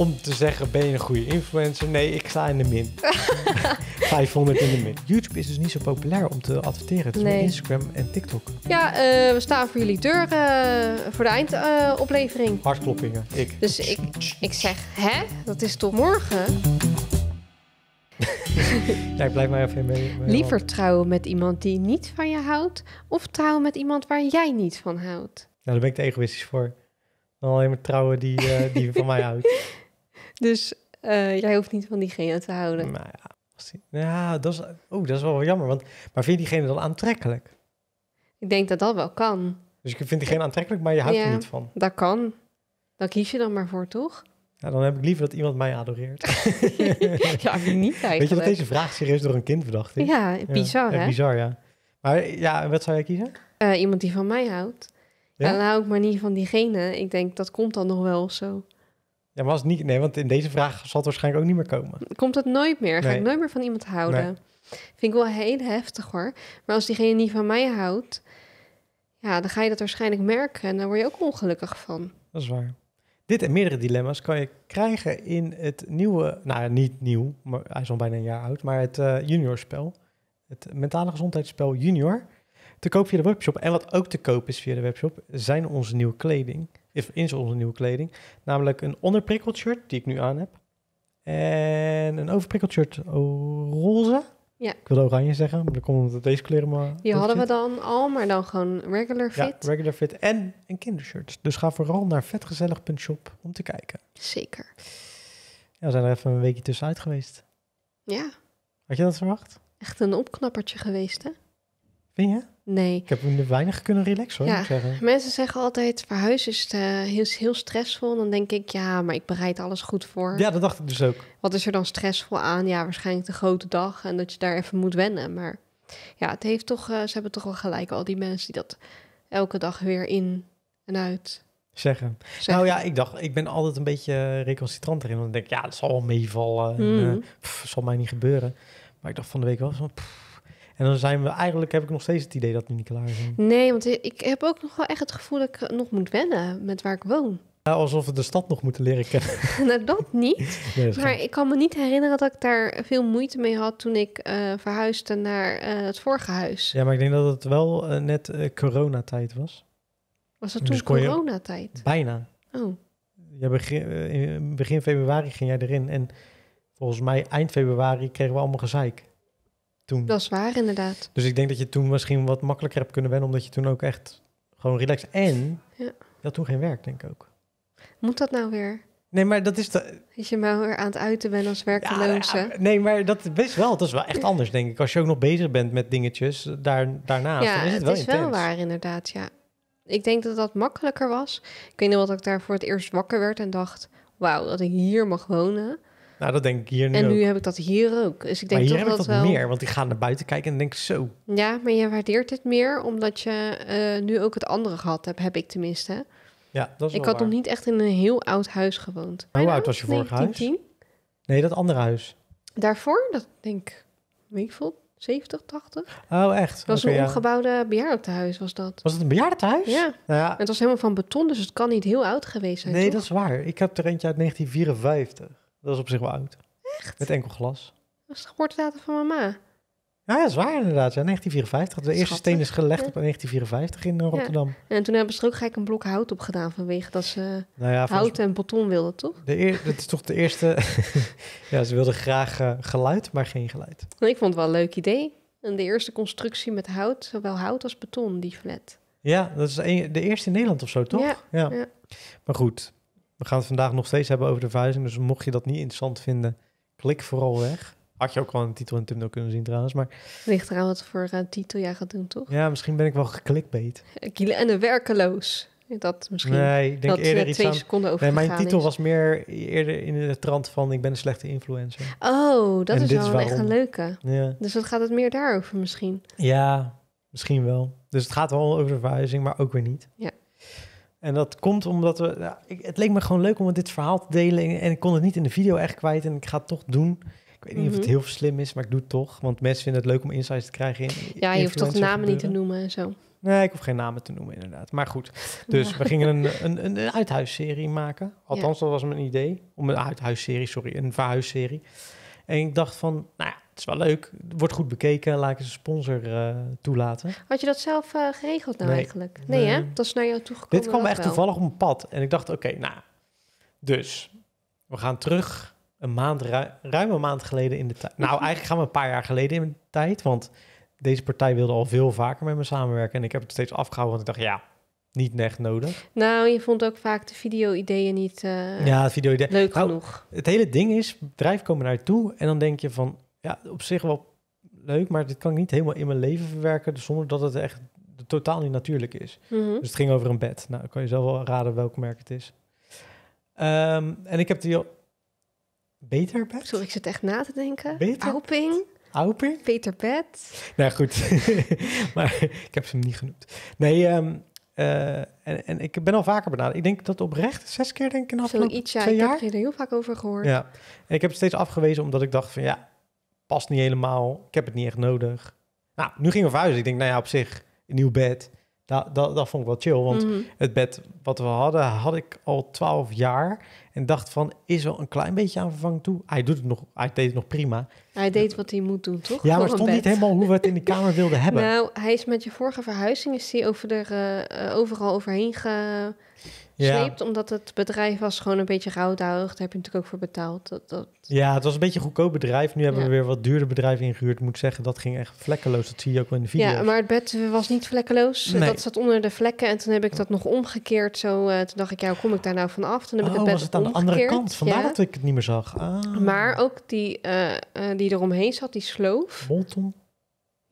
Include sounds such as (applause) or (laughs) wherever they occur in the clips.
om te zeggen, ben je een goede influencer? Nee, ik sta in de min. 500 (laughs) in de min. YouTube is dus niet zo populair om te adverteren. Het nee. Instagram en TikTok. Ja, eh, we staan voor jullie deur eh, voor de eindoplevering. Hartkloppingen, ik. Dus ik, ik zeg, hè? Dat is tot morgen. (laughs) ja, ik blijf maar even mee. mee Liever trouwen met iemand die niet van je houdt... of trouwen met iemand waar jij niet van houdt? Nou, daar ben ik te egoïstisch voor. Dan alleen maar trouwen die, eh, die van mij houdt. (laughs) Dus eh, jij hoeft niet van diegene te houden. Nou ja, dat, is, oh, dat is wel jammer. Want, maar vind je diegene dan aantrekkelijk? Ik denk dat dat wel kan. Dus ik vind diegene aantrekkelijk, maar je houdt er niet van. Dat kan. Dan kies je dan maar voor, toch? Ja, dan heb ik liever dat iemand mij adoreert. (laughs) ja, niet eigenlijk. Weet je dat deze vraag serieus door een kind bedacht is? Ja, bizar ja, Bizar, ja. Maar ja, wat zou jij kiezen? Eh, iemand die van mij houdt. Ja? En dan hou ik maar niet van diegene. Ik denk, dat komt dan nog wel zo. Ja, maar als niet... Nee, want in deze vraag zal het waarschijnlijk ook niet meer komen. Komt het nooit meer. Ga ik nooit meer van iemand houden. Vind ik wel heel heftig hoor. Maar als diegene niet van mij houdt... Ja, dan ga je dat waarschijnlijk merken. En dan word je ook ongelukkig van. Dat is waar. Dit en meerdere dilemma's kan je krijgen in het nieuwe... Nou, niet nieuw. Maar hij is al bijna een jaar oud. Maar het junior eh, juniorspel. Het mentale gezondheidsspel junior te koop via de webshop. En wat ook te koop is via de webshop, zijn onze nieuwe kleding in onze nieuwe kleding. Namelijk een onderprikkeld shirt, die ik nu aan heb. En een overprikkeld shirt roze. Ja. Ik wilde oranje zeggen, maar dan komt het deze kleuren maar... Die hadden we dan al, maar dan gewoon regular fit. Ja, regular fit en een kindershirt. Dus ga vooral naar vetgezellig.shop om te kijken. Zeker. Ja, we zijn er even een weekje tussenuit geweest. Ja. Had je dat verwacht? Echt een opknappertje geweest, hè? Vind je? Nee. Ik heb weinig kunnen relaxen hoor. Ja, zeggen. Mensen zeggen altijd verhuizen is, eh, heel stressvol. Dan denk ik, ja, maar ik bereid alles goed voor. Ja, dat dacht ik dus ook. Wat is er dan stressvol aan? Ja, waarschijnlijk de grote dag en dat je daar even moet wennen. Maar ja, het heeft toch, eh, ze hebben toch wel gelijk, al die mensen die dat elke dag weer in en uit zeggen. Nou ja, ik dacht, ik ben altijd een beetje eh, reconcitrant erin. Want ik denk, ja, dat zal wel meevallen. Mm. zal mij niet gebeuren. Maar ik dacht van de week wel zo, en dan zijn we eigenlijk, heb ik nog steeds het idee dat we niet klaar zijn. Nee, want ik heb ook nog wel echt het gevoel dat ik nog moet wennen met waar ik woon. Ja, alsof we de stad nog moeten leren kennen. (laughs) nou, dat niet. (laughs) maar ik kan me niet herinneren dat ik daar veel moeite mee had toen ik eh, verhuisde naar eh, het vorige huis. Ja, maar ik denk dat het wel uh, net coronatijd was. Was dat dus toen dus coronatijd? Bijna. Oh. Ja, begin, begin februari ging jij erin en volgens mij eind februari kregen we allemaal gezeik toen. Dat is waar, inderdaad. Dus ik denk dat je toen misschien wat makkelijker hebt kunnen wennen, omdat je toen ook echt gewoon relaxed. En ja. toen geen werk, denk ik ook. Moet dat nou weer? Nee, maar dat is... De... Is je maar weer aan het uiten bent als werkeloze. nee, maar dat best wel. Dat is wel echt anders, denk ik. Als je ook nog bezig bent met dingetjes daar, daarnaast, ja, is het wel is wel waar, inderdaad, ja. Ik denk dat dat makkelijker was. Ik weet nog wat ik daar voor het eerst wakker werd en dacht... Wauw, dat ik hier mag wonen. Nou, dat denk ik hier nu En nu heb ik dat hier ook. Dus ik denk maar hier heb dat ik dat meer, want die gaan naar buiten kijken en denk zo. Ja, maar je waardeert het meer omdat je eh, nu ook het andere gehad hebt, heb ik tenminste. Ja, dat is Ik had nog niet echt in een heel oud huis gewoond. Hoe oud was je vorige huis? Nee, dat andere huis. Daarvoor, dat denk ik, weet ik veel, 70, 80. Oh, echt? Dat was een ja. omgebouwde bejaardentehuis, was dat. Was dat een bejaardentehuis? Ja. Nou ja. Het was helemaal van beton, dus het kan niet heel oud geweest zijn, Nee, dat is waar. Ik heb er eentje uit 1954. Dat is op zich wel oud. Echt? Met enkel glas. Dat is de geboortedatum van mama. Ja, dat is waar inderdaad. Ja, 1954. De eerste steen is gelegd op 1954 in eh, Rotterdam. En toen hebben ze er ook gelijk een blok hout op gedaan vanwege dat ze nou ja, hout en beton wilden, toch? De eer, dat is toch de eerste... (laughs) ja, ze wilden graag eh, geluid, maar geen geluid. Nou, ik vond het wel een leuk idee. En de eerste constructie met hout, zowel hout als beton, die flat. Ja, dat is de eerste in Nederland of zo, toch? Ja. ja. Maar goed, we gaan het vandaag nog steeds hebben over de verhuizing. Dus mocht je dat niet interessant vinden, klik vooral weg. Had je ook al een titel en thumbnail kunnen zien trouwens, maar... Ligt eraan wat voor uh, titel jij gaat doen, toch? Ja, misschien ben ik wel geklikbeet. En de werkeloos. Dat misschien. Nee, ik denk eerder eh, iets twee aan... seconden over. Nee, mijn titel was meer eerder in de trant van ik ben een slechte influencer. Oh, dat is wel echt een leuke. Ja. Dus wat gaat het meer daarover misschien? Ja, misschien wel. Dus het gaat wel over de verhuizing, maar ook weer niet. Ja. En dat komt omdat we. ik, het leek me gewoon leuk om dit verhaal te delen. En ik kon het niet in de video echt kwijt. En ik ga het toch doen. Ik weet niet of het mhm. heel slim is, maar ik doe het toch. Want mensen vinden het leuk om insights te krijgen. In, ja, je hoeft toch namen niet te noemen en zo. Nee, ik hoef geen namen te noemen, inderdaad. Maar goed, dus we gingen een, een, een, uithuisserie maken. Althans, dat was mijn idee. Om een uithuisserie, sorry, een verhuisserie. En ik dacht van, nou ja, het is wel leuk. Wordt goed bekeken. Laat ik een sponsor eh, toelaten. Had je dat zelf eh, geregeld nou eigenlijk? Nee, hè? Dat is naar jou toegekomen. Dit kwam echt toevallig op mijn pad. En ik dacht, oké, nou, dus we gaan terug een maand, ruim een maand geleden in de tijd. Nou, (laughs) eigenlijk gaan we een paar jaar geleden in de tijd. Want deze partij wilde al veel vaker met me samenwerken. En ik heb het steeds afgehouden, want ik dacht, ja, niet echt nodig. Nou, je vond ook vaak de video-ideeën niet uh, ja, video -ideeën. leuk nou, genoeg. Het hele ding is, bedrijven komen naar je toe en dan denk je van ja, op zich wel leuk, maar dit kan ik niet helemaal in mijn leven verwerken zonder dat het echt totaal niet natuurlijk is. Mhm. Dus het ging over een bed. Nou, dan kan je zelf wel raden welk merk het is. Um, en ik heb die beter bed. Sorry, ik zit echt na te denken. Beter Auping. Auping? Beter bed. Nou goed, (laughs) maar ik heb ze hem niet genoemd. Nee, ehm, eh, en, en, ik ben al vaker benaderd. Ik denk dat oprecht zes keer denk ik in afgelopen twee jaar. Ik heb er heel vaak over gehoord. Ja, en ik heb het steeds afgewezen omdat ik dacht van ja, past niet helemaal. Ik heb het niet echt nodig. Nou, nu gingen we verhuizen. Ik denk, nou ja, op zich, een nieuw bed. Dat, dat, dat vond ik wel chill, want mhm. het bed wat we hadden, had ik al twaalf jaar. En dacht van, is wel een klein beetje aan vervanging toe. Hij, doet het nog, hij deed het nog prima. Hij deed wat hij moet doen, toch? Ja, maar het stond niet helemaal hoe we het in de kamer wilden hebben. (laughs) Nou, hij is met je vorige verhuizing is hij over de, eh, eh, overal overheen ge, ja. sleept. Omdat het bedrijf was gewoon een beetje rouwdouwig. Daar heb je natuurlijk ook voor betaald. Dat, dat... Ja, het was een beetje een goedkoop bedrijf. Nu hebben we weer wat duurder bedrijf ingehuurd. Moet ik zeggen, dat ging echt vlekkeloos. Dat zie je ook wel in de video. Ja, maar het bed was niet vlekkeloos. Dat zat onder de vlekken. En toen heb ik dat nog omgekeerd. Zo, eh, toen dacht ik, ja, hoe kom ik daar nou vanaf? Toen heb ik oh, het bed was het aan de andere kant. Vandaar dat ik het niet meer zag. Ah. Maar ook die, uh, uh, die eromheen zat, die sloof. Molton?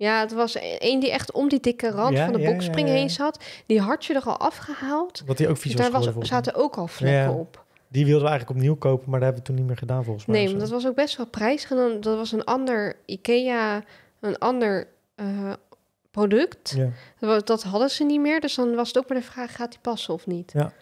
Ja, het was één die echt om die dikke rand van de ja, spring heen zat. Die had je er al afgehaald. Wat die ook vies was Daar zaten ook al vlekken op. Die wilden we eigenlijk opnieuw kopen, maar dat hebben we toen niet meer gedaan volgens mij. Nee, dat was ook best wel prijzig. En dat was een ander IKEA, een ander eh, product. Dat, dat, hadden ze niet meer. Dus dan was het ook maar de vraag, gaat die passen of niet? Ja.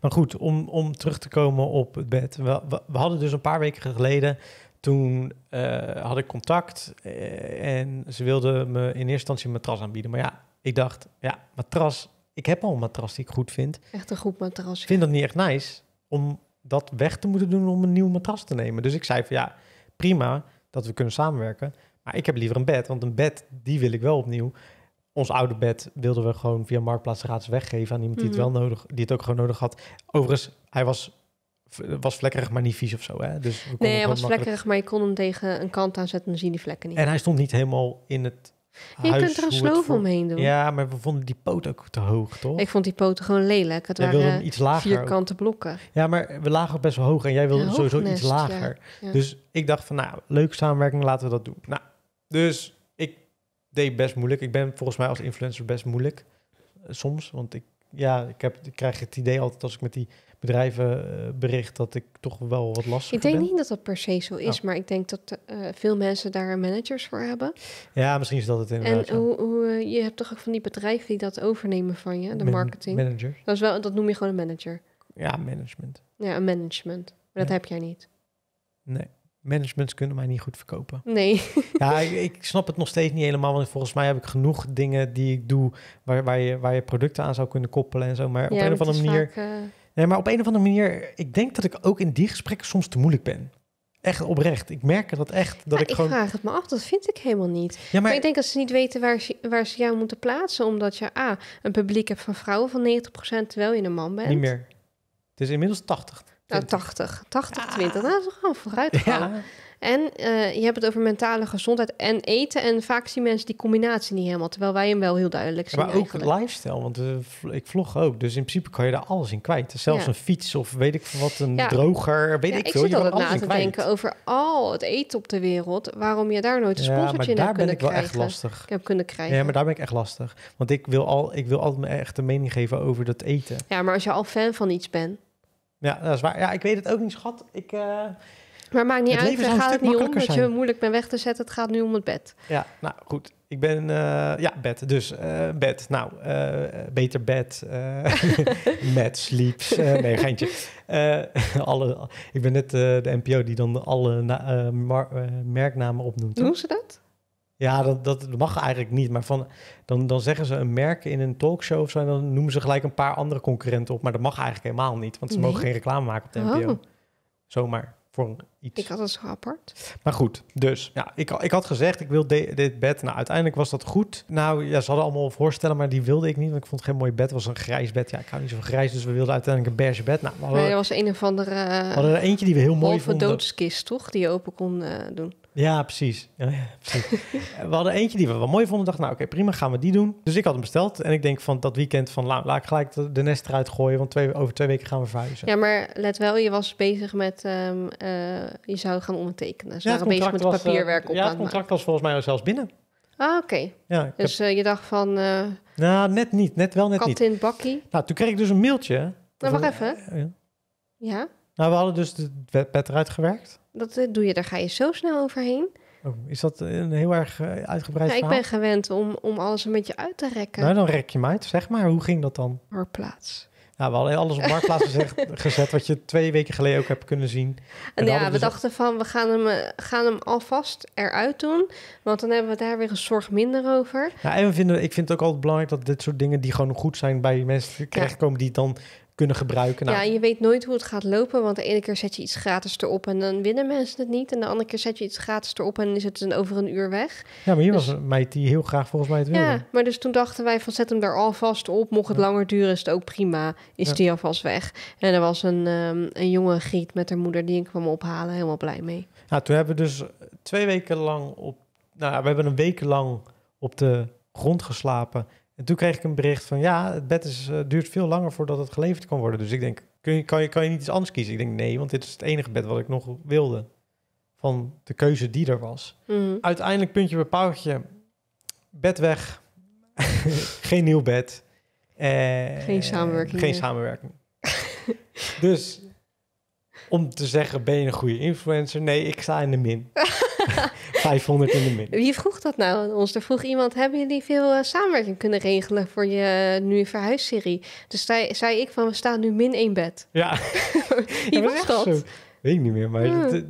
Maar goed, om, om terug te komen op het bed. we, we hadden dus een paar weken geleden toen eh, had ik contact eh, en ze wilden me in eerste instantie een matras aanbieden. Maar ja, ik dacht, ja, matras, ik heb al een matras die ik goed vind. Echt een goed matras. Ik vind dat niet echt nice om dat weg te moeten doen om een nieuw matras te nemen. Dus ik zei van ja, prima dat we kunnen samenwerken. Maar ik heb liever een bed, want een bed, die wil ik wel opnieuw. Ons oude bed wilden we gewoon via Marktplaats gratis weggeven aan iemand die het mhm. wel nodig, die het ook gewoon nodig had. Overigens, hij was was vlekkerig, maar niet vies of zo. Hè? Dus nee, hij was vlekkerig, maar je kon hem tegen een kant aanzetten en dan zie die vlekken niet. En hij stond niet helemaal in het. Je kunt er een sloof omheen doen. Ja, maar we vonden die poot ook te hoog, toch? Ik vond die poten gewoon lelijk. Het jij waren iets lager vierkante blokken. Ja, maar we lagen best wel hoog en jij wilde sowieso iets lager. Dus ik dacht van, nou, leuke samenwerking, laten we dat doen. Nou, dus ik deed best moeilijk. Ik ben volgens mij als influencer best moeilijk. Eh, soms, want ik, ja, ik, heb, ik krijg het idee altijd als ik met die bedrijven bericht dat ik toch wel wat lastig ben. Ik denk niet dat dat per se zo is, oh. maar ik denk dat eh, veel mensen daar managers voor hebben. Ja, misschien is dat het inderdaad. En hoe, hoe eh, je hebt toch ook van die bedrijven die dat overnemen van je, de marketing. Manager. Dat, is wel, dat noem je gewoon een manager. Ja, management. Ja, een management. Maar dat heb jij niet. Nee managements kunnen mij niet goed verkopen. Nee. (laughs) Ja, ik, snap het nog steeds niet helemaal. Want volgens mij heb ik genoeg dingen die ik doe waar, waar, je, waar je producten aan zou kunnen koppelen en zo. Maar op een of andere manier. Eh, Nee, maar op een of andere manier, ik denk dat ik ook in die gesprekken soms te moeilijk ben. Echt oprecht. Ik merk dat echt. Dat ik gewoon. ik vraag het me af, dat vind ik helemaal niet. Ja, ik denk dat ze niet weten waar ze, waar ze jou moeten plaatsen, omdat je A, een publiek hebt van vrouwen van 90%, terwijl je een man bent. Niet meer. Het is inmiddels 80. Nou, 80. 80, 20. Nou, dat is gewoon vooruit En eh, je hebt het over mentale gezondheid en eten. En vaak zien mensen die combinatie niet helemaal. Terwijl wij hem wel heel duidelijk zien. maar ook lifestyle, want eh, ik vlog ook. Dus in principe kan je daar alles in kwijt. Zelfs een fiets of weet ik wat, een droger. Weet ik, ik veel. Ik zit altijd na denken over al het eten op de wereld. Waarom je daar nooit een sponsortje in hebt kunnen krijgen. daar ben ik wel echt lastig. Ik heb kunnen krijgen. Ja, maar daar ben ik echt lastig. Want ik wil, al, ik wil altijd mijn echte mening geven over dat eten. Ja, maar als je al fan van iets bent ja, dat is waar. Ja, ik weet het ook niet, schat. Ik, eh, maar maakt niet uit, het gaat het niet om dat je moeilijk bent weg te zetten. Het gaat nu om het bed. Ja, nou goed. Ik ben, eh, ja, bed. Dus eh, bed. Nou, beter bed. (laughs) met sleeps. nee, geintje. (laughs) alle, ik ben net de NPO die dan alle merknamen opnoemt. Doen ze dat? Ja, dat, dat mag eigenlijk niet. Maar van, dan, dan zeggen ze een merk in een talkshow of zo... en dan noemen ze gelijk een paar andere concurrenten op. Maar dat mag eigenlijk helemaal niet, want ze mogen geen reclame maken op de NPO. Oh. Zomaar, voor iets. Ik had het zo apart. Maar goed, dus ja, ik, ik had gezegd, ik wil dit bed. Nou, uiteindelijk was dat goed. Nou, ja, ze hadden allemaal voorstellen, maar die wilde ik niet. Want ik vond het geen mooi bed. Het was een grijs bed. Ja, ik hou niet zo van grijs, dus we wilden uiteindelijk een beige bed. Nou, maar er was een of andere... We hadden er eentje die we heel eh, mooi vonden. Een doodskist, toch? Die je open kon eh, doen. Ja, precies. Ja, precies. we hadden eentje die we wel mooi vonden. dacht, nou oké, prima, gaan we die doen. Dus ik had hem besteld. En ik denk van dat weekend van laat, laat ik gelijk de nest eruit gooien. Want twee, over twee weken gaan we verhuizen. Ja, maar let wel, je was bezig met... Ehm, eh, je zou gaan ondertekenen. Ze ja, waren bezig met was, eh, papierwerk op Ja, het contract was volgens mij zelfs binnen. Ah, oké. Ja, dus eh, je dacht van... nou, net niet. Net wel net kat niet. Kat in bakkie. Nou, toen kreeg ik dus een mailtje. Nou, wacht even. Ja? Nou, we hadden dus de bed eruit gewerkt. Dat eh, doe je, daar ga je zo snel overheen. Oh, is dat een heel erg eh, uitgebreid nou, Ik ben gewend om, om alles een beetje uit te rekken. Nou, dan rek je mij uit. Zeg maar, hoe ging dat dan? Marktplaats. Nou, we hadden alles op Marktplaats (laughs) gezet, gezet, wat je twee weken geleden ook hebt kunnen zien. En ja, we dus dachten van, we gaan hem, eh, gaan hem alvast eruit doen, want dan hebben we daar weer een zorg minder over. Ja, en we vinden, ik vind het ook altijd belangrijk dat dit soort dingen die gewoon goed zijn bij mensen terechtkomen, ja. die dan kunnen gebruiken. Nou. Ja, je weet nooit hoe het gaat lopen, want de ene keer zet je iets gratis erop en dan winnen mensen het niet. En de andere keer zet je iets gratis erop en is het dan over een uur weg. Ja, maar hier dus- was een meid die heel graag volgens mij het wilde. Ja, maar dus toen dachten wij van zet hem er alvast op. Mocht het langer duren is het ook prima, is ja. die alvast weg. En er was een, ehm, een jonge Griet met haar moeder die ik kwam ophalen, helemaal blij mee. Nou, toen hebben we dus twee weken lang op, nou we hebben een week lang op de grond geslapen en toen kreeg ik een bericht van ja, het bed is, eh, duurt veel langer voordat het geleverd kan worden. Dus ik denk, kun je, kan, je, kan je niet iets anders kiezen? Ik denk nee, want dit is het enige bed wat ik nog wilde. Van de keuze die er was. Mhm. Uiteindelijk puntje bij je Bed weg. (laughs) geen nieuw bed. Eh, geen samenwerking. Geen samenwerking. (laughs) dus om te zeggen, ben je een goede influencer? Nee, ik sta in de min. (laughs) 500 in de min. Wie vroeg dat nou aan ons? Er vroeg iemand, hebben jullie veel eh, samenwerking kunnen regelen voor je eh, nu verhuisserie? Dus zei, zei ik van, we staan nu min één bed. Ja. (laughs) Wie was Zo. Weet ik niet meer, maar... Het,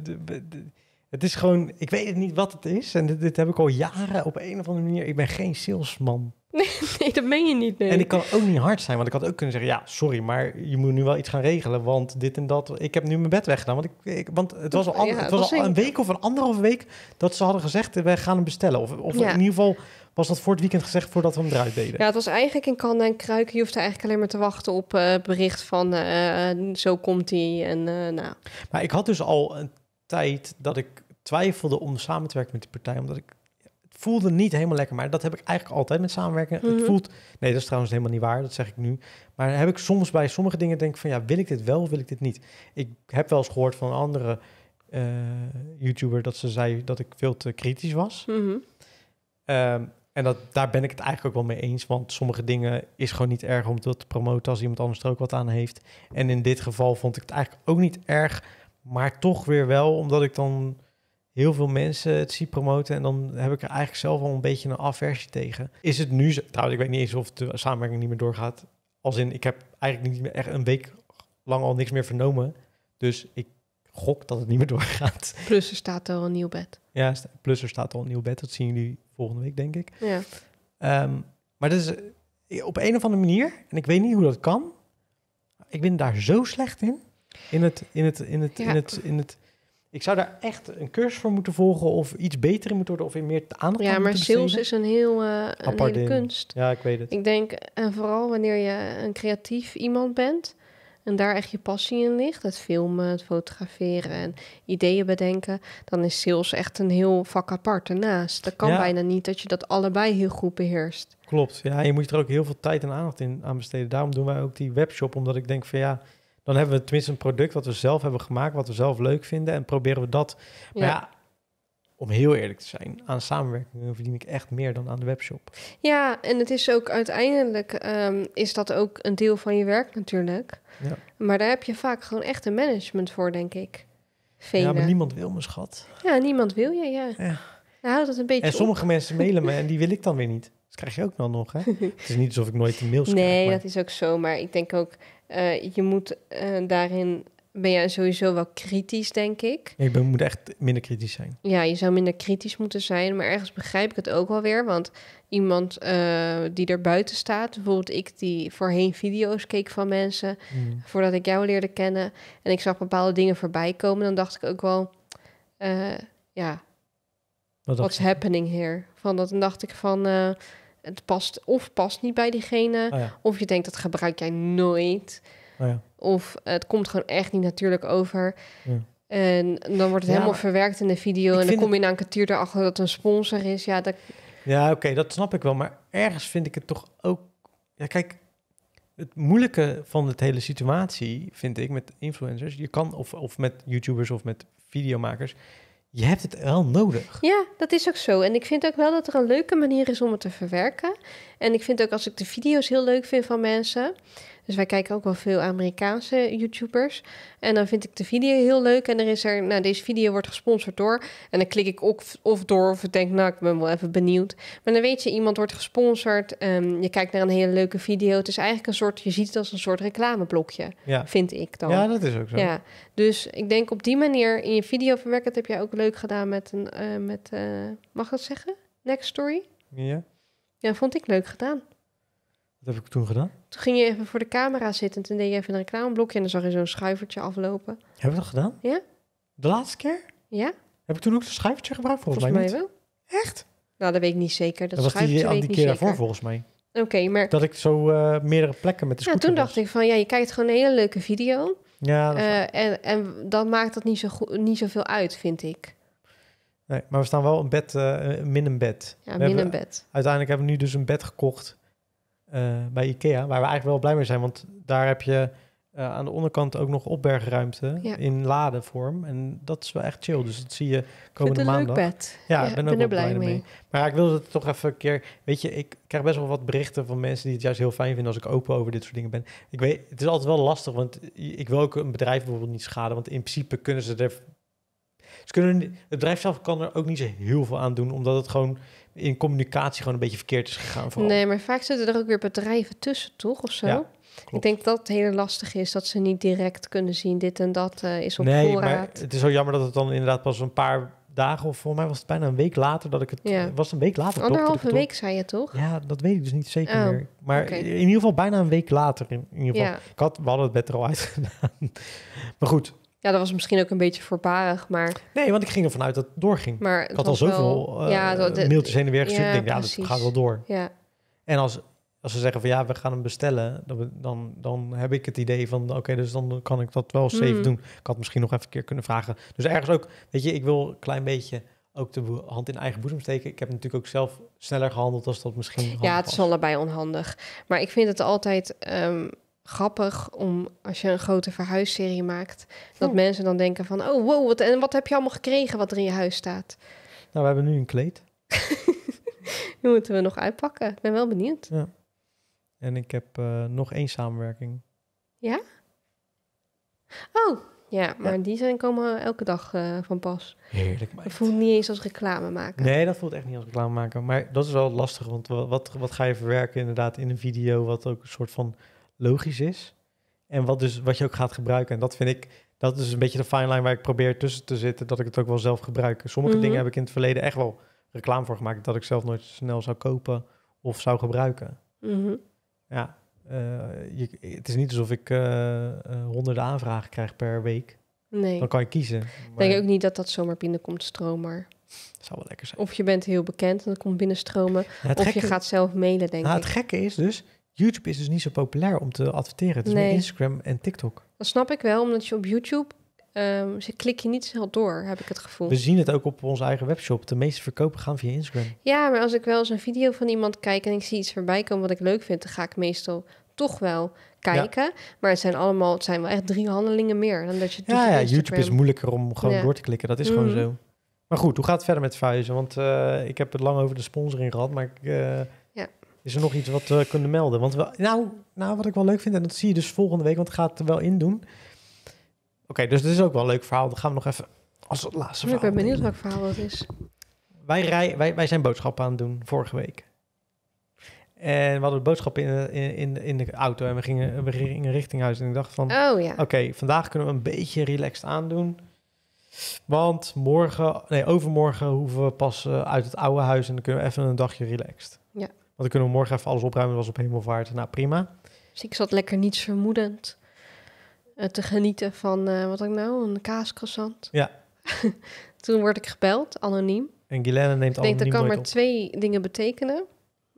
het, is gewoon, ik weet niet wat het is. En dit, dit heb ik al jaren op een of andere manier. Ik ben geen salesman. (laughs) Nee, dat meen je niet. Nee. En ik kan ook niet hard zijn, want ik had ook kunnen zeggen: ja, sorry, maar je moet nu wel iets gaan regelen, want dit en dat. Ik heb nu mijn bed weggedaan, want, ik, want het was al, het, was, al een week of een anderhalve week dat ze hadden gezegd: eh, wij gaan hem bestellen. Of, of in ieder geval was dat voor het weekend gezegd voordat we hem eruit deden. Ja, het was eigenlijk in kan en kruiken. Je hoeft eigenlijk alleen maar te wachten op eh, bericht van eh, zo komt hij en nou. Maar ik had dus al een tijd dat ik twijfelde om samen te werken met die partij, omdat ik voelde niet helemaal lekker. Maar dat heb ik eigenlijk altijd met samenwerken. Het mhm. voelt... Nee, dat is trouwens helemaal niet waar. Dat zeg ik nu. Maar heb ik soms bij sommige dingen denk ik van... Ja, wil ik dit wel of wil ik dit niet? Ik heb wel eens gehoord van een andere uh, YouTuber... dat ze zei dat ik veel te kritisch was. Mhm. Ehm, en dat, daar ben ik het eigenlijk ook wel mee eens. Want sommige dingen is gewoon niet erg om dat te promoten... als iemand anders er ook wat aan heeft. En in dit geval vond ik het eigenlijk ook niet erg... maar toch weer wel, omdat ik dan heel veel mensen het zie promoten. En dan heb ik er eigenlijk zelf al een beetje een afversie tegen. Is het nu, trouwens, ik weet niet eens of de samenwerking niet meer doorgaat. Als in, ik heb eigenlijk niet meer echt een week lang al niks meer vernomen. Dus ik gok dat het niet meer doorgaat. Plus er staat al een nieuw bed. Ja, plus er staat al een nieuw bed. Dat zien jullie volgende week, denk ik. Ja. Ehm, maar dat is eh, op een of andere manier, en ik weet niet hoe dat kan. Ik ben daar zo slecht in. in het, in het, in het, in het, in het ik zou daar echt een cursus voor moeten volgen of iets beter in moeten worden of in meer aandacht Ja, maar sales is een heel uh, een kunst. Ja, ik weet het. Ik denk, en vooral wanneer je een creatief iemand bent en daar echt je passie in ligt, het filmen, het fotograferen en ideeën bedenken, dan is sales echt een heel vak apart ernaast. Dat kan bijna niet dat je dat allebei heel goed beheerst. Klopt, ja, je moet er ook heel veel tijd en aandacht in aan besteden. Daarom doen wij ook die webshop, omdat ik denk van ja, dan hebben we tenminste een product wat we zelf hebben gemaakt, wat we zelf leuk vinden. En proberen we dat. Maar ja, om heel eerlijk te zijn, aan samenwerkingen verdien ik echt meer dan aan de webshop. Ja, en het is ook uiteindelijk ehm, is dat ook een deel van je werk natuurlijk. Ja. Maar daar heb je vaak gewoon echt een management voor, denk ik. Ja, maar niemand wil me, schat. Ja, niemand wil je, ja. ja. Nou, houdt het een beetje En sommige mensen mailen me en die wil ik dan weer niet krijg je ook dan nog, hè? (laughs) het is niet alsof ik nooit een mail schrijf. krijg. Nee, dat is ook zo. Maar ik denk ook, uh, je moet eh, daarin... Ben jij sowieso wel kritisch, denk ik? Ik je moet echt minder kritisch zijn. Ja, je zou minder kritisch moeten zijn. Maar ergens begrijp ik het ook wel weer. Want iemand eh, die er buiten staat, bijvoorbeeld ik die voorheen video's keek van mensen, mm. voordat ik jou leerde kennen. En ik zag bepaalde dingen voorbij komen, dan dacht ik ook wel, ja, Wat what's happening here? Van dat, dan dacht ik van, het past of past niet bij diegene. Oh of je denkt dat gebruik jij nooit. Oh ja. Of het komt gewoon echt niet natuurlijk over. Ja. En dan wordt het helemaal verwerkt in de video. En dan kom je na een kwartier erachter dat een sponsor is. Ja, dat... ja oké, dat snap ik wel. Maar ergens vind ik het toch ook. Ja, kijk, het moeilijke van het hele situatie vind ik met influencers. Je kan of, of met YouTubers of met videomakers je hebt het wel nodig. Ja, dat is ook zo. En ik vind ook wel dat er een leuke manier is om het te verwerken. En ik vind ook als ik de video's heel leuk vind van mensen, dus wij kijken ook wel veel Amerikaanse YouTubers. En dan vind ik de video heel leuk. En er is er, nou, deze video wordt gesponsord door. En dan klik ik ook of door of ik denk, nou, ik ben wel even benieuwd. Maar dan weet je, iemand wordt gesponsord. Ehm, je kijkt naar een hele leuke video. Het is eigenlijk een soort, je ziet het als een soort reclameblokje, ja. vind ik dan. Ja, dat is ook zo. Ja. Dus ik denk op die manier in je video verwerken, dat heb jij ook leuk gedaan met een, eh, met, eh, mag ik dat zeggen? Next Story? Ja. Ja, vond ik leuk gedaan. Dat heb ik toen gedaan. Toen ging je even voor de camera zitten en toen deed je even een reclameblokje en dan zag je zo'n schuivertje aflopen. Heb ik dat gedaan? Ja. De laatste keer? Ja. Heb ik toen ook zo'n schuivertje gebruikt? Volgens, volgens mij, wel. Echt? Nou, dat weet ik niet zeker. Dat, dat was die, eh, die keer daarvoor volgens mij. Oké, maar... Dat ik zo eh, meerdere plekken met de scooter Ja, toen dacht ik van, ja, je kijkt gewoon een hele leuke video. Ja, dat eh, en, en dan maakt dat niet, zo goed, niet zoveel uit, vind ik. Nee, maar we staan wel een bed, min een bed. Ja, min een bed. Uiteindelijk hebben we nu dus een bed gekocht eh, bij IKEA, waar we eigenlijk wel blij mee zijn. Want daar heb je eh, aan de onderkant ook nog opbergruimte in ladenvorm. En dat is wel echt chill. Dus dat zie je komende maandag. Leuk bed. Ja, ben, ben ook er blij, mee. Maar ik wilde het toch even een keer... Weet je, ik krijg best wel wat berichten van mensen die het juist heel fijn vinden als ik open over dit soort dingen ben. Ik weet, het is altijd wel lastig, want ik wil ook een bedrijf bijvoorbeeld niet schaden. Want in principe kunnen ze er... Ze kunnen, het bedrijf zelf kan er ook niet zo heel veel aan doen, omdat het gewoon in communicatie gewoon een beetje verkeerd is gegaan. Vooral. Nee, maar vaak zitten er ook weer bedrijven tussen, toch? Of zo? Ja, ik denk dat het heel lastig is dat ze niet direct kunnen zien dit en dat eh, is op nee, Maar het is zo jammer dat het dan inderdaad pas een paar dagen of voor mij was het bijna een week later dat ik het was een week later. Anderhalve week zei je toch? Ja, dat weet ik dus niet zeker oh, meer. Maar in ieder geval bijna een week later in, ieder geval. Ja. Ik had we het bed al uitgedaan. (laughs) Maar goed, ja, dat was misschien ook een beetje voorbarig, maar... Nee, want ik ging ervan uit dat het doorging. Maar ik had al zoveel eh, ja, mailtjes heen en weer gestuurd. Ja, ik denk, ja, dat gaat wel door. Ja. En als, als ze zeggen van ja, we gaan hem bestellen, dan, dan, dan heb ik het idee van oké, dus dan kan ik dat wel safe hmm. doen. Ik had misschien nog even een keer kunnen vragen. Dus ergens ook, weet je, ik wil een klein beetje ook de hand in eigen boezem steken. Ik heb natuurlijk ook zelf sneller gehandeld als dat misschien. Ja, het is allebei onhandig. Maar ik vind het altijd. Ehm, grappig om als je een grote verhuisserie maakt, dat hm. mensen dan denken van, oh wow, wat, en wat heb je allemaal gekregen wat er in je huis staat? Nou, we hebben nu een kleed. (laughs) Die moeten we nog uitpakken. Ik ben wel benieuwd. Ja. En ik heb eh, nog één samenwerking. Ja? Oh, ja, maar die zijn komen elke dag eh, van pas. Heerlijk. maar. voelt niet eens als reclame maken. Nee, dat voelt echt niet als reclame maken. Maar dat is wel lastig, want wat, wat ga je verwerken inderdaad in een video, wat ook een soort van logisch is. En wat, dus, wat je ook gaat gebruiken. En dat vind ik, dat is een beetje de fine line waar ik probeer tussen te zitten. Dat ik het ook wel zelf gebruik. Sommige mhm. dingen heb ik in het verleden echt wel reclame voor gemaakt. Dat ik zelf nooit snel zou kopen of zou gebruiken. Mhm. Ja, eh, je, het is niet alsof ik eh, eh, honderden aanvragen krijg per week. Nee. Dan kan je kiezen. Ik denk ook niet dat dat zomaar binnenkomt komt stroom, maar... Dat zou wel lekker zijn. Of je bent heel bekend en dat komt binnenstromen. of je gaat zelf mailen, denk nou, ik. Het gekke is dus, YouTube is dus niet zo populair om te adverteren. Het is nee. meer Instagram en TikTok. Dat snap ik wel, omdat je op YouTube... Ehm, ze klik je niet snel door, heb ik het gevoel. We zien het ook op onze eigen webshop. De meeste verkopen gaan via Instagram. Ja, maar als ik wel eens een video van iemand kijk... en ik zie iets voorbij komen wat ik leuk vind... dan ga ik meestal toch wel kijken. Maar het zijn allemaal, het zijn wel echt drie handelingen meer dan dat je. ja, ja YouTube is moeilijker om gewoon door te klikken. Dat is gewoon mhm. zo. Maar goed, hoe gaat het verder met verhuizen? Want eh, ik heb het lang over de sponsoring gehad, maar ik, eh, is er nog iets wat we eh, kunnen melden? Want nou, nou, wat ik wel leuk vind, en dat zie je dus volgende week, want het gaat er wel in doen. Oké, dus dit is ook wel een leuk verhaal. Dan gaan we nog even als het laatste verhaal. Ik ben benieuwd welk verhaal dat is. Wij, rij, wij, wij zijn boodschappen aan het doen vorige week. En we hadden boodschappen in, in, in de auto en we gingen, we gingen richting huis. En ik dacht van, oh, ja. oké, vandaag kunnen we een beetje relaxed aandoen. Want morgen, nee, overmorgen hoeven we pas eh, uit het oude huis en dan kunnen we even een dagje relaxed. Ja dan kunnen we morgen even alles opruimen. Dat was op hemelvaart. Nou, prima. Dus ik zat lekker niets vermoedend eh, te genieten van, uh, wat ik nou, een kaascroissant. Ja. (laughs) Toen word ik gebeld, anoniem. En Guilaine neemt anoniem Ik denk, dat kan maar twee dingen betekenen.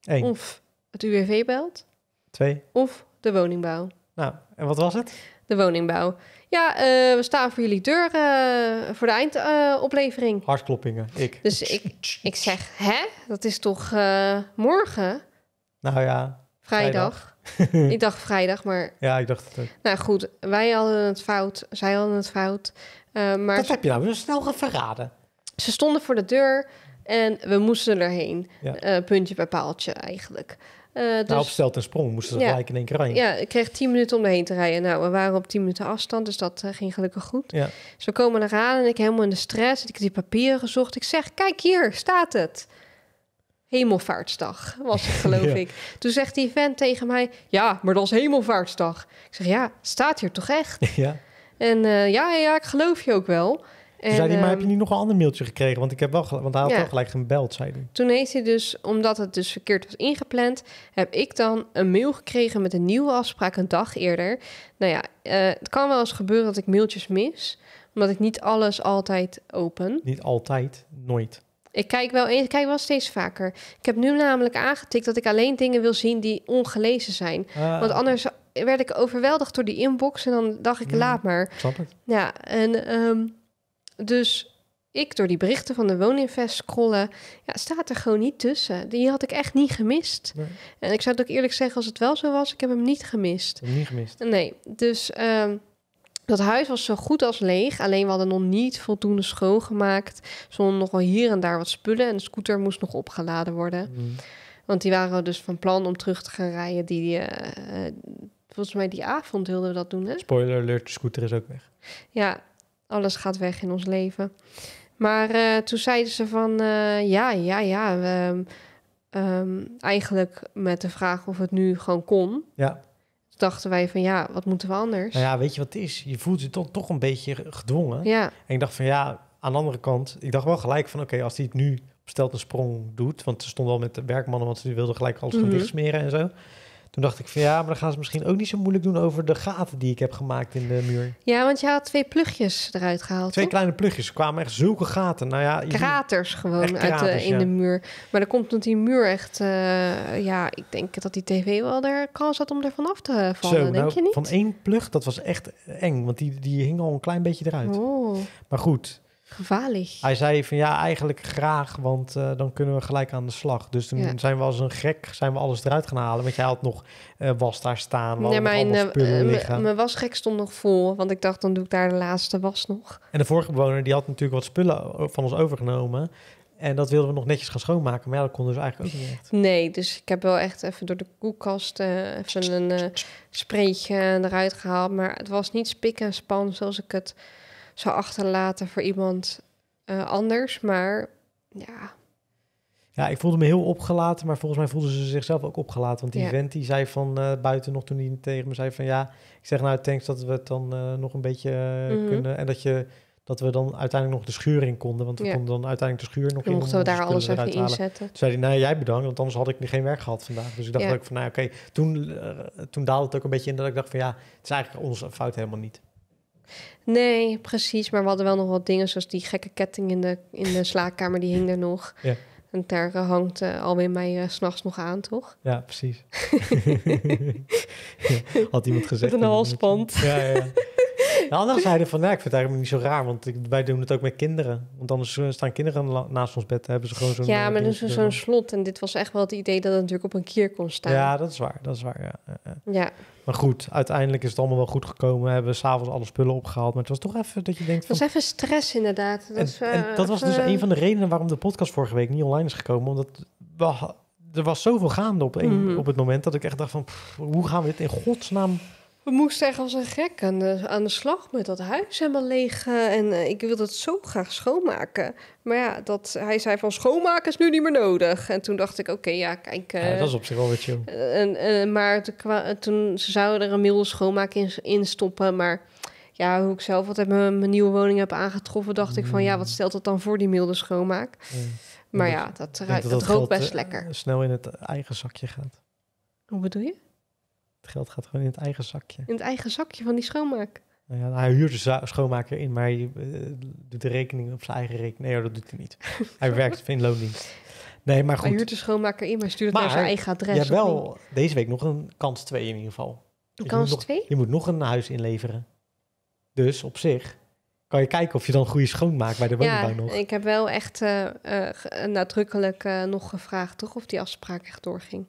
Eén. Of het UWV belt. Twee. Of de woningbouw. Nou, en wat was het? de woningbouw. Ja, eh, we staan voor jullie deur eh, voor de eindoplevering. Hartkloppingen, ik. Dus (laughs) ik, ik zeg, hè? Dat is toch eh, morgen? Nou ja, vrijdag. (laughs) ik dacht vrijdag, maar... Ja, ik dacht het ook. Nou goed, wij hadden het fout, zij hadden het fout. maar dat heb je nou zo snel verraden. Ze stonden voor de deur en we moesten erheen. puntje bij paaltje eigenlijk. Uh, dus, nou, opstelt en sprong moesten ze gelijk in één keer rijden. Ja, ik kreeg 10 minuten om me heen te rijden. Nou, we waren op 10 minuten afstand, dus dat eh, ging gelukkig goed. Ja. Dus we komen naar en ik helemaal in de stress. Ik heb die papieren gezocht. Ik zeg, kijk hier, staat het. Hemelvaartsdag was het, (laughs) geloof ik. Toen zegt die vent tegen mij, ja, maar dat is Hemelvaartsdag. Ik zeg, ja, staat hier toch echt? (laughs) Ja. En eh, ja, ja, ik geloof je ook wel. En, zei hij: maar heb je niet nog een ander mailtje gekregen? Want, ik heb wel want hij had wel gelijk gebeld, zei hij. Toen heeft hij dus, omdat het dus verkeerd was ingepland... heb ik dan een mail gekregen met een nieuwe afspraak een dag eerder. Nou ja, eh, het kan wel eens gebeuren dat ik mailtjes mis... omdat ik niet alles altijd open. Niet altijd, nooit. Ik kijk, wel, ik kijk wel steeds vaker. Ik heb nu namelijk aangetikt dat ik alleen dingen wil zien die ongelezen zijn. Ah. Want anders werd ik overweldigd door die inbox en dan dacht ik, mm, laat maar. Snap Ja, en... Ehm, dus ik door die berichten van de Wooninvest scrollen, ja, staat er gewoon niet tussen. Die had ik echt niet gemist. En ik zou het ook eerlijk zeggen, als het wel zo was, ik heb hem niet gemist. niet gemist. Nee, dus ehm, dat huis was zo goed als leeg. Alleen we hadden nog niet voldoende schoongemaakt. Zonder nog wel hier en daar wat spullen en de scooter moest nog opgeladen worden. Mhm. Want die waren dus van plan om terug te gaan rijden die... Eh, eh, volgens mij die avond wilden we dat doen, hè? Spoiler alert, de scooter is ook weg. Ja, alles gaat weg in ons leven. Maar eh, toen zeiden ze van eh, ja, ja, ja. Ehm, eigenlijk met de vraag of het nu gewoon kon. Ja. dachten wij van ja, wat moeten we anders? Nou ja, weet je wat het is? Je voelt je toch, toch een beetje gedwongen. Ja. En ik dacht van ja, aan de andere kant, ik dacht wel gelijk van oké, als hij het nu stelt een sprong doet, want ze stond al met de werkmannen, want ze wilden gelijk alles gaan mm en zo. Toen dacht ik van ja, maar dan gaan ze misschien ook niet zo moeilijk doen over de gaten die ik heb gemaakt in de muur. Ja, want je had twee plugjes eruit gehaald. Twee kleine plugjes. Er kwamen echt zulke gaten. Nou ja, kraters gewoon uit in de muur. Maar dan komt dat die muur echt. Eh, ja, ik denk dat die tv wel daar kans had om er vanaf te vallen. denk nou, je niet? Van één plug, dat was echt eng. Want die, die hing al een klein beetje eruit. Oh. Maar goed. Gevaarlijk. Hij zei van ja, eigenlijk graag, want eh, dan kunnen we gelijk aan de slag. Dus toen zijn we als een gek, zijn we alles eruit gaan halen. Want jij had nog uh, was daar staan, nee, mijn, uh, Mijn wasgek stond nog vol, want ik dacht dan doe ik daar de laatste was nog. En de vorige bewoner die had natuurlijk wat spullen van ons overgenomen. En dat wilden we nog netjes gaan schoonmaken, maar ja, dat konden dus ze eigenlijk ook niet echt. Nee, dus ik heb wel echt even door de koelkast even een uh, eruit gehaald. Maar het was niet spik en span zoals ik het zou achterlaten voor iemand eh, anders. Maar ja. Ja, ik voelde me heel opgelaten, maar volgens mij voelden ze zichzelf ook opgelaten. Want die vent die zei van eh, buiten nog toen hij tegen me zei van ja, ik zeg nou thanks dat we het dan eh, nog een beetje mhm. kunnen. En dat, je, dat we dan uiteindelijk nog de schuur in konden. Want we konden dan uiteindelijk de schuur nog in. mochten we daar alles even inzetten. zei hij, nou jij bedankt, want anders had ik geen werk gehad vandaag. Dus ik dacht ook van nou oké, toen, toen daalde het ook een beetje in dat ik dacht van ja, het is eigenlijk onze fout helemaal niet. Nee, precies. Maar we hadden wel nog wat dingen, zoals die gekke ketting in de, in de slaapkamer, die hing er nog. Ja. En daar eh, hangt eh, alweer mij uh, eh, s'nachts nog aan, toch? Ja, precies. (laughs) (laughs) had iemand gezegd. Met een halspand. Ja, ja, de (laughs) zeiden van, ja, ik vind het eigenlijk niet zo raar, want wij doen het ook met kinderen. Want anders eh, staan kinderen naast ons bed, hebben ze gewoon zo'n... Ja, eh, maar dat is zo'n slot. En dit was echt wel het idee dat het natuurlijk op een kier kon staan. Ja, dat is waar, dat is waar, ja. ja. Maar goed, uiteindelijk is het allemaal wel goed gekomen. We hebben s'avonds alle spullen opgehaald. Maar het was toch even dat je denkt... Van... Het was even stress inderdaad. Dat, en eh, dat was dus een van de redenen waarom de podcast vorige week niet online is gekomen. Omdat... er was zoveel gaande op, een, mhm. op het moment dat ik echt dacht van... hoe gaan we dit in godsnaam we moesten echt als een gek aan de, aan de slag met dat huis helemaal leeg. En eh, ik wilde het zo graag schoonmaken. Maar ja, dat, hij zei van schoonmaken is nu niet meer nodig. En toen dacht ik, oké, ja, kijk. dat is eh, op zich wel wat chill. Eh, en, maar toen, ze zouden er een milde schoonmaak in, in, stoppen. Maar ja, hoe ik zelf wat heb mijn nieuwe woning heb aangetroffen... dacht ik van, ja, wat stelt dat dan voor, die milde schoonmaak? Maar ja, dat, ruikt, dat, dat, best lekker. snel in het eigen zakje gaat. Hoe bedoel je? geld gaat gewoon in het eigen zakje. In het eigen zakje van die schoonmaak. Nou ja, hij huurt de schoonmaker in, maar hij eh, doet de rekening op zijn eigen rekening. Nee, dat doet hij niet. (laughs) hij werkt in loondienst. Nee, maar goed. Hij huurt de schoonmaker in, maar stuurt het naar zijn eigen adres. Je wel deze week nog een kans 2 in ieder geval. kans twee? Je moet nog een huis inleveren. Dus op zich kan je kijken of je dan goede schoonmaak bij de woningbouw ja, ik heb wel echt eh, eh, nadrukkelijk nog gevraagd, toch, of die afspraak echt doorging.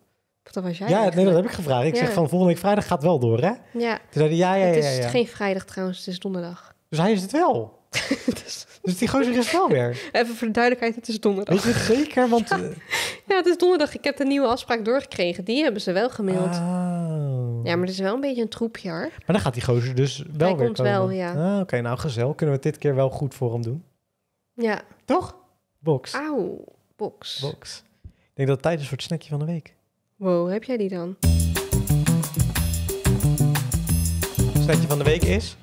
Ja, nee, dat heb ik gevraagd. Ik zeg van volgende week vrijdag gaat wel door, hè? Ja. ja, ja, ja, Het is geen vrijdag trouwens, het is donderdag. Dus hij is het wel. (laughs) Dus-, dus... die gozer is wel weer. Even voor de duidelijkheid, het is donderdag. is zeker? Want... Ja. Eh, ja. het is donderdag. Ik heb de nieuwe afspraak doorgekregen. Die hebben ze wel gemaild. Oh. Ja, maar het is wel een beetje een troepje hoor. Maar dan gaat die gozer dus wel hij weer komt wel, ja. Ah, oké, nou gezel Kunnen we dit keer wel goed voor hem doen? Ja. Toch? Box. Auw, box. Box. Ik denk dat het tijd is voor het snackje van de week. Wow, heb jij die dan? Stadje van de week is?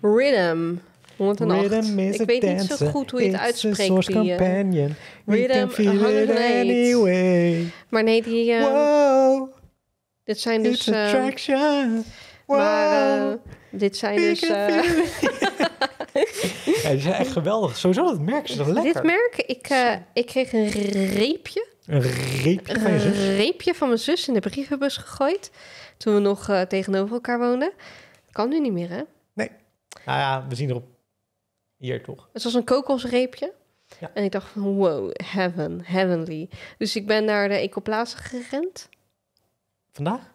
Rhythm. 108. Rhythm is Ik weet niet zo goed hoe je het It's uitspreekt. Die, eh, companion. rhythm, can anyway. Maar nee, die... Uh, wow. Dit zijn dus... Eh, attraction. Wow. dit zijn dus... (laughs) ja, die zijn echt geweldig. Sowieso, dat merk ze toch lekker. Dit merk, ik, ik kreeg een reepje een reepje van reepje van mijn zus in de brievenbus gegooid. Toen we nog eh, tegenover elkaar woonden. kan nu niet meer, hè? Nee. Nou ja, we zien erop. Hier toch? Het was een kokosreepje. Ja. En ik dacht van, wow, heaven, heavenly. Dus ik ben naar de Ecoplaza gerend. Vandaag?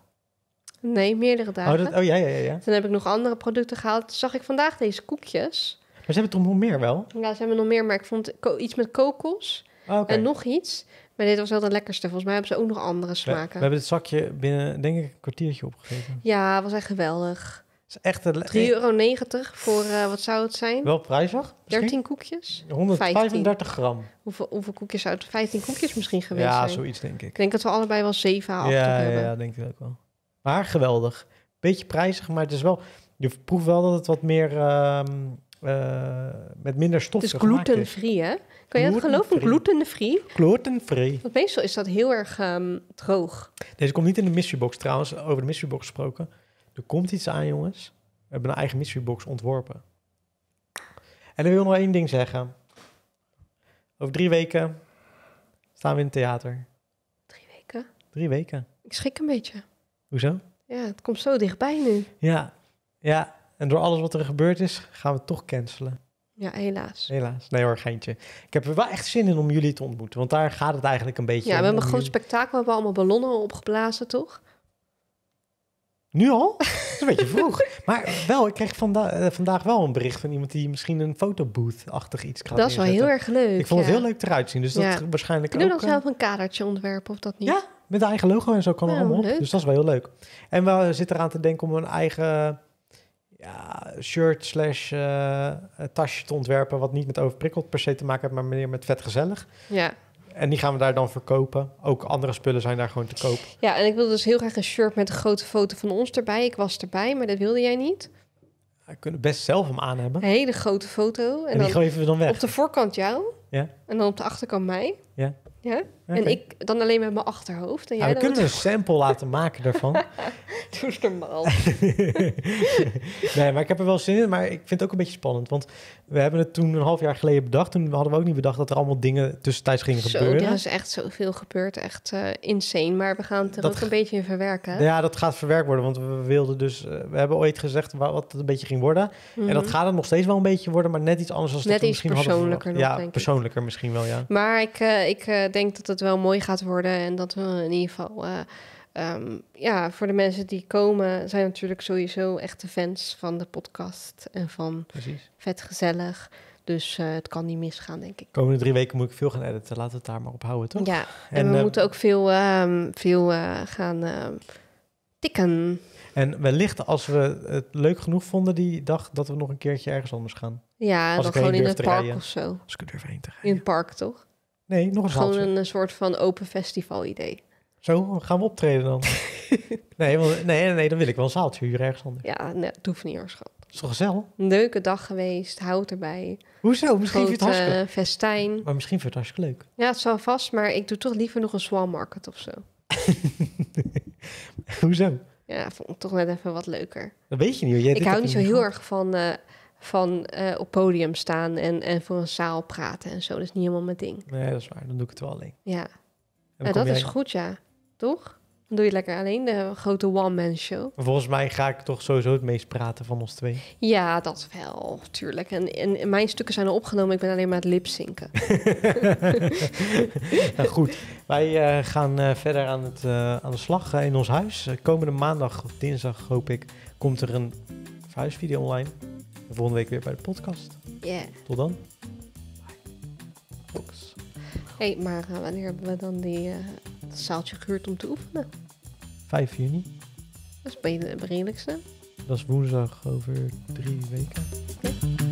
Nee, meerdere dagen. Oh, oh ja, ja, ja. Toen heb ik nog andere producten gehaald. zag ik vandaag deze koekjes. Maar ze hebben toch nog meer wel? Ja, ze hebben nog meer, maar ik vond iets met kokos. Oh, En nog iets. Maar dit was wel de lekkerste. Volgens mij hebben ze ook nog andere smaken. We, we hebben het zakje binnen, denk ik, een kwartiertje opgegeten. Ja, was echt geweldig. Is echt een 3,90 euro voor, eh, wat zou het zijn? Wel prijzig. 13 koekjes? 135 gram. Hoeveel, hoeveel koekjes zou het? 15 koekjes misschien geweest ja, zijn? Ja, zoiets denk ik. Ik denk dat we allebei wel 7 à 8 ja, hebben. Ja, denk ik ook wel. Maar geweldig. Beetje prijzig, maar het is wel... Je proeft wel dat het wat meer... Ehm, eh, met minder stof Het is glutenvrij, hè? Kan je dat geloven? Glutenvrij? Glutenvrij. Want meestal is dat heel erg ehm, droog. Deze komt niet in de mystery box trouwens. Over de mystery box gesproken. Er komt iets aan, jongens. We hebben een eigen mystery box ontworpen. En ik wil nog één ding zeggen. Over drie weken staan we in het theater. Drie weken? Drie weken. Ik schrik een beetje. Hoezo? Ja, het komt zo dichtbij nu. Ja, ja en door alles wat er gebeurd is, gaan we toch cancelen. Ja, helaas. Helaas. Nee hoor, geintje. Ik heb er wel echt zin in om jullie te ontmoeten. Want daar gaat het eigenlijk een beetje Ja, we hebben een groot spektakel. We hebben allemaal ballonnen opgeblazen, toch? Nu al? (laughs) Dat is een beetje vroeg. Maar wel, ik kreeg eh, vandaag wel een bericht van iemand die misschien een fotobooth-achtig iets kan Dat is wel heel erg leuk. Ik vond het heel leuk eruit zien. Dus dat waarschijnlijk ook. doe dan eh, zelf een kadertje ontwerpen of dat niet? Ja, met eigen logo en zo kan nou, allemaal. Op. Dus dat is wel heel leuk. En we zitten eraan te denken om een eigen ja, shirt slash eh, tasje te ontwerpen... wat niet met overprikkeld per se te maken heeft... maar meer met vetgezellig. Ja. En die gaan we daar dan verkopen. Ook andere spullen zijn daar gewoon te koop. Ja, en ik wilde dus heel graag een shirt met een grote foto van ons erbij. Ik was erbij, maar dat wilde jij niet. kunnen best zelf hem aan hebben. Een hele grote foto. En, die dan geven we dan weg. Op de voorkant jou. Ja. En dan op de achterkant mij. Ja. Ja? En ik dan alleen met mijn achterhoofd. En nou, jij ja, we kunnen een sample laten maken daarvan. (laughs) Doe het normaal. (laughs) nee, maar ik heb er wel zin in. Maar ik vind het ook een beetje spannend. Want we hebben het toen een half jaar geleden bedacht. Toen hadden we ook niet bedacht dat er allemaal dingen tussentijds gingen gebeuren. er is echt zoveel gebeurd. Echt eh, insane. Maar we gaan het er ook een beetje in verwerken. Ja, dat gaat verwerkt worden. Want we wilden dus... Eh, we hebben ooit gezegd wat het een beetje ging worden. En dat mhm. gaat het nog steeds wel een beetje worden. Maar net iets anders als dat misschien hadden iets persoonlijker Ja, persoonlijker misschien wel, ja. Maar ik... Uh, ik denk dat het wel mooi gaat worden. En dat we in ieder geval. Eh, ehm, ja, voor de mensen die komen, zijn natuurlijk sowieso echte fans van de podcast en van vet gezellig. Dus eh, het kan niet misgaan, denk ik. komende drie weken moet ik veel gaan editen. Laten we het daar maar op houden, toch? Ja, en, we eh, moeten ook veel, ehm, veel gaan ehm, tikken. En wellicht als we het leuk genoeg vonden die dag... dat we nog een keertje ergens anders gaan. Ja, als dan gewoon in het park rijden. of zo. Als ik er heen te gaan. In het park, toch? Nee, nog een Gewoon een eh, soort van open festival idee. Zo, gaan we optreden dan? (laughs) nee, nee, nee, dan wil ik wel een zaaltje huren ergens Ja, nee, het hoeft niet hoor, schat. is toch gezellig? leuke dag geweest, houd erbij. Hoezo? Misschien vind je het festijn. Maar misschien vind je het hartstikke leuk. Ja, het zal vast, maar ik doe toch liever nog een swan market of zo. (laughs) Hoezo? Ja, vond ik toch net even wat leuker. Dat weet je niet. hoor. Jij ik hou niet zo heel erg van eh, van eh, op podium staan en, en voor een zaal praten en zo. Dat is niet helemaal mijn ding. Nee, dat is waar. Dan doe ik het wel alleen. Ja. En, dat is goed, ja. Toch? Dan doe je lekker alleen de grote one-man show. Volgens mij ga ik toch sowieso het meest praten van ons twee. Ja, dat wel, tuurlijk. En, mijn stukken zijn al opgenomen, ik ben alleen maar het lipzinken. nou (laughs) goed, wij eh, gaan eh, verder aan, het, aan de slag in ons huis. komende maandag of dinsdag, hoop ik, komt er een huisvideo online volgende week weer bij de podcast. Yeah. Tot dan. Hé, hey, maar eh, wanneer hebben we dan die, uh, zaaltje gehuurd om te oefenen? 5 juni. Dat is het het redelijkste. Dat is woensdag over drie weken.